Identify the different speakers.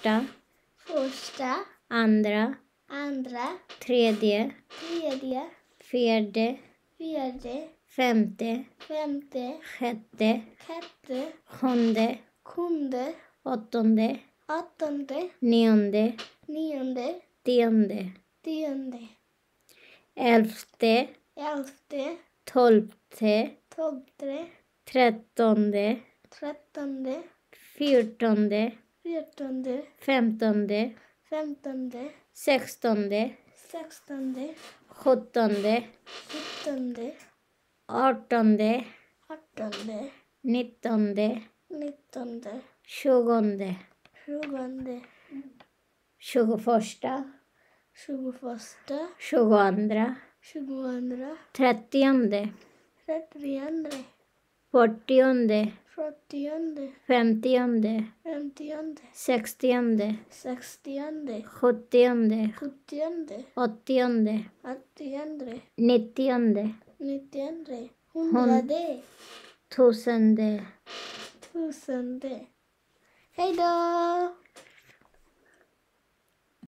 Speaker 1: Första.
Speaker 2: Första.
Speaker 1: Andra. Andra. Tredje.
Speaker 2: Tredje.
Speaker 1: Fjärde.
Speaker 2: Fjärde.
Speaker 1: Femte.
Speaker 2: Femte. Sjätte. Sjätte.
Speaker 1: Sjunde.
Speaker 2: Sjunde.
Speaker 1: Åttonde.
Speaker 2: Åttonde.
Speaker 1: Nionde.
Speaker 2: Nionde.
Speaker 1: Tionde.
Speaker 2: Tionde.
Speaker 1: Elfte.
Speaker 2: Elfte.
Speaker 1: Tolfte.
Speaker 2: Tolfte.
Speaker 1: Trettonde.
Speaker 2: Trettonde.
Speaker 1: Fjortonde
Speaker 2: fjortonde,
Speaker 1: femtonde,
Speaker 2: femtonde,
Speaker 1: sextonde,
Speaker 2: sextonde,
Speaker 1: sjuttonde,
Speaker 2: sjuttonde,
Speaker 1: artonde,
Speaker 2: artonde,
Speaker 1: nittonde,
Speaker 2: nittonde,
Speaker 1: tjugonde,
Speaker 2: tjugonde,
Speaker 1: tjugoförsta,
Speaker 2: tjugoförsta, tjugoandra, tjugoandra,
Speaker 1: trettionde,
Speaker 2: trettionde
Speaker 1: fyrtionde,
Speaker 2: fyrtionde,
Speaker 1: femtionde,
Speaker 2: femtionde,
Speaker 1: sextionde,
Speaker 2: sextionde,
Speaker 1: sjuttionde, sjuttionde, åttionde,
Speaker 2: åttionde,
Speaker 1: nittionde,
Speaker 2: nittionde, hundrade,
Speaker 1: tusende,
Speaker 2: tusende.
Speaker 1: Hej då!